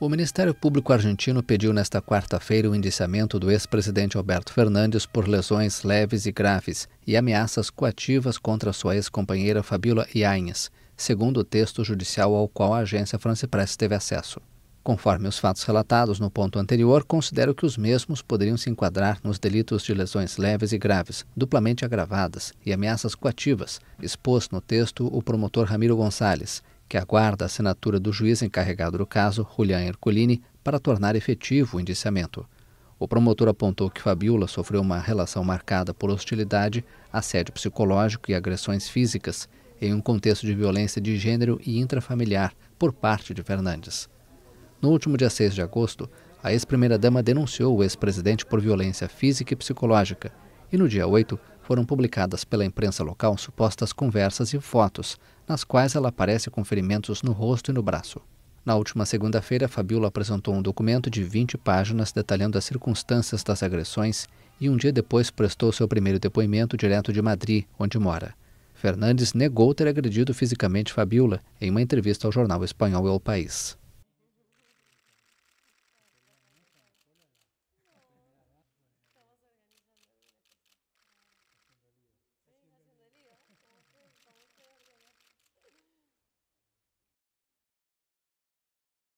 O Ministério Público argentino pediu nesta quarta-feira o indiciamento do ex-presidente Alberto Fernandes por lesões leves e graves e ameaças coativas contra sua ex-companheira Fabíola Iainhas, segundo o texto judicial ao qual a agência France Press teve acesso. Conforme os fatos relatados no ponto anterior, considero que os mesmos poderiam se enquadrar nos delitos de lesões leves e graves, duplamente agravadas e ameaças coativas, expôs no texto o promotor Ramiro Gonçalves, que aguarda a assinatura do juiz encarregado do caso, Julian Ercolini, para tornar efetivo o indiciamento. O promotor apontou que Fabiola sofreu uma relação marcada por hostilidade, assédio psicológico e agressões físicas em um contexto de violência de gênero e intrafamiliar por parte de Fernandes. No último dia 6 de agosto, a ex-primeira-dama denunciou o ex-presidente por violência física e psicológica e, no dia 8, foram publicadas pela imprensa local supostas conversas e fotos, nas quais ela aparece com ferimentos no rosto e no braço. Na última segunda-feira, Fabiola apresentou um documento de 20 páginas detalhando as circunstâncias das agressões e um dia depois prestou seu primeiro depoimento direto de Madrid, onde mora. Fernandes negou ter agredido fisicamente Fabiola em uma entrevista ao jornal espanhol El País.